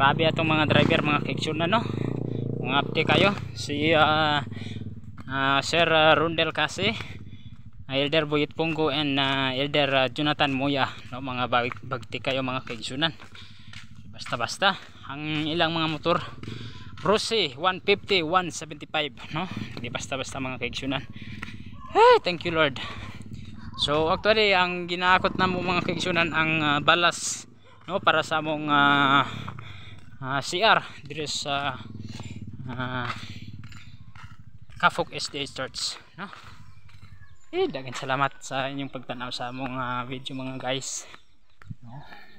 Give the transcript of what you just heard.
grabe atong mga driver mga kiksyon na no mga update kayo si uh, uh, Sir uh, Rundel kasi uh, Elder Boyet Pongo and uh, Elder uh, Jonathan Moya no, mga bag bagti kayo mga kiksyonan basta basta ang ilang mga motor Rossi 150 175 no hindi basta basta mga kiksyonan hey, thank you Lord so actually ang ginakot na mo mga kiksyonan ang uh, balas no para sa among uh, uh, ah, CR dito sa uh, ah, Kafok SDA Starts no? eh dagan salamat sa inyong pagtanaw sa among ah, video mga guys no?